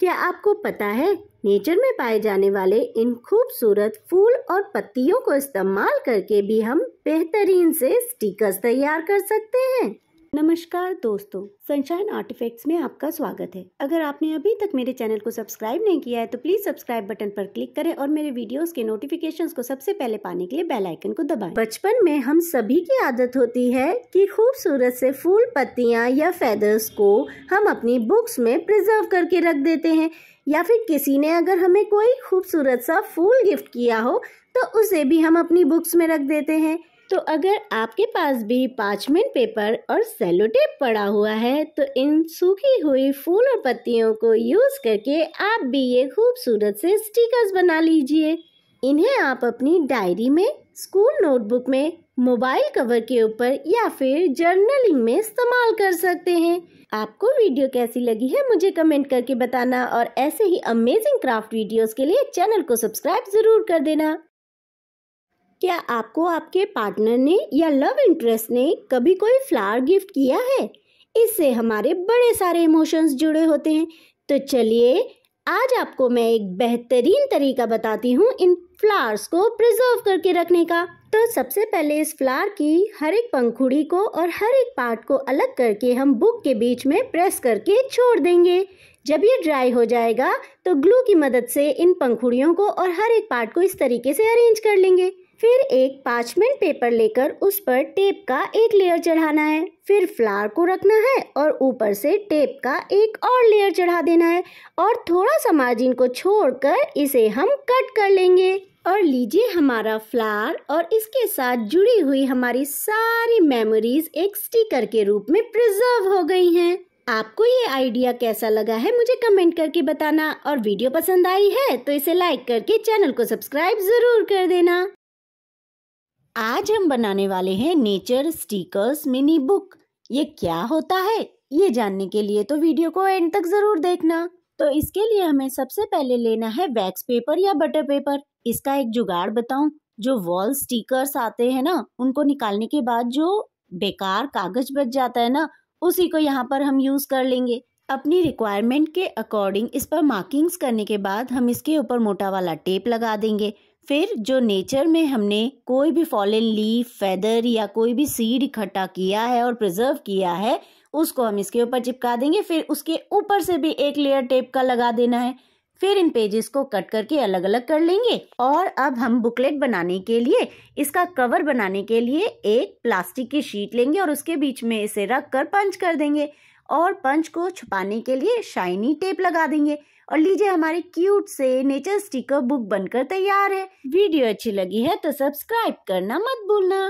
क्या आपको पता है नेचर में पाए जाने वाले इन खूबसूरत फूल और पत्तियों को इस्तेमाल करके भी हम बेहतरीन से स्टिकर्स तैयार कर सकते हैं नमस्कार दोस्तों सनशाइन आर्टिफैक्ट्स में आपका स्वागत है अगर आपने अभी तक मेरे चैनल को सब्सक्राइब नहीं किया है तो प्लीज सब्सक्राइब बटन पर क्लिक करें और मेरे वीडियोस के नोटिफिकेशंस को सबसे पहले पाने के लिए बेल आइकन को दबाएं। बचपन में हम सभी की आदत होती है कि खूबसूरत से फूल पत्तियाँ या फैदर्स को हम अपनी बुक्स में प्रिजर्व करके रख देते हैं या फिर किसी ने अगर हमें कोई खूबसूरत सा फूल गिफ्ट किया हो तो उसे भी हम अपनी बुक्स में रख देते हैं तो अगर आपके पास भी पार्चमेंट पेपर और सेलो टेप पड़ा हुआ है तो इन सूखी हुई फूल और पत्तियों को यूज़ करके आप भी ये खूबसूरत से स्टिकर्स बना लीजिए इन्हें आप अपनी डायरी में स्कूल नोटबुक में मोबाइल कवर के ऊपर या फिर जर्नलिंग में इस्तेमाल कर सकते हैं आपको वीडियो कैसी लगी है मुझे कमेंट करके बताना और ऐसे ही अमेजिंग क्राफ्ट वीडियोस के लिए चैनल को सब्सक्राइब ज़रूर कर देना क्या आपको आपके पार्टनर ने या लव इंटरेस्ट ने कभी कोई फ्लावर गिफ्ट किया है इससे हमारे बड़े सारे इमोशंस जुड़े होते हैं तो चलिए आज आपको मैं एक बेहतरीन तरीका बताती हूँ इन फ्लावर्स को प्रिजर्व करके रखने का तो सबसे पहले इस फ्लावर की हर एक पंखुड़ी को और हर एक पार्ट को अलग करके हम बुक के बीच में प्रेस करके छोड़ देंगे जब ये ड्राई हो जाएगा तो ग्लू की मदद से इन पंखुड़ियों को और हर एक पार्ट को इस तरीके से अरेंज कर लेंगे फिर एक पार्चमेंट पेपर लेकर उस पर टेप का एक लेयर चढ़ाना है फिर फ्लावर को रखना है और ऊपर से टेप का एक और लेयर चढ़ा देना है और थोड़ा सा मार्जिन को छोड़कर इसे हम कट कर लेंगे और लीजिए हमारा फ्लावर और इसके साथ जुड़ी हुई हमारी सारी मेमोरीज एक स्टिकर के रूप में प्रिजर्व हो गई हैं आपको ये आइडिया कैसा लगा है मुझे कमेंट करके बताना और वीडियो पसंद आई है तो इसे लाइक करके चैनल को सब्सक्राइब ज़रूर कर देना आज हम बनाने वाले हैं नेचर स्टिकर्स मिनी बुक ये क्या होता है ये जानने के लिए तो वीडियो को एंड तक ज़रूर देखना तो इसके लिए हमें सबसे पहले लेना है वैक्स पेपर या बटर पेपर इसका एक जुगाड़ बताऊं जो वॉल स्टिकर्स आते हैं ना उनको निकालने के बाद जो बेकार कागज बच जाता है ना उसी को यहाँ पर हम यूज़ कर लेंगे अपनी रिक्वायरमेंट के अकॉर्डिंग इस पर मार्किंग्स करने के बाद हम इसके ऊपर मोटा वाला टेप लगा देंगे फिर जो नेचर में हमने कोई भी फॉलन लीफ फेदर या कोई भी सीड इकट्ठा किया है और प्रिजर्व किया है उसको हम इसके ऊपर चिपका देंगे फिर उसके ऊपर से भी एक लेयर टेप का लगा देना है फिर इन पेजेस को कट करके अलग अलग कर लेंगे और अब हम बुकलेट बनाने के लिए इसका कवर बनाने के लिए एक प्लास्टिक की शीट लेंगे और उसके बीच में इसे रख कर पंच कर देंगे और पंच को छुपाने के लिए शाइनी टेप लगा देंगे और लीजिए हमारे क्यूट से नेचर स्टिकर बुक बनकर तैयार है वीडियो अच्छी लगी है तो सब्सक्राइब करना मत भूलना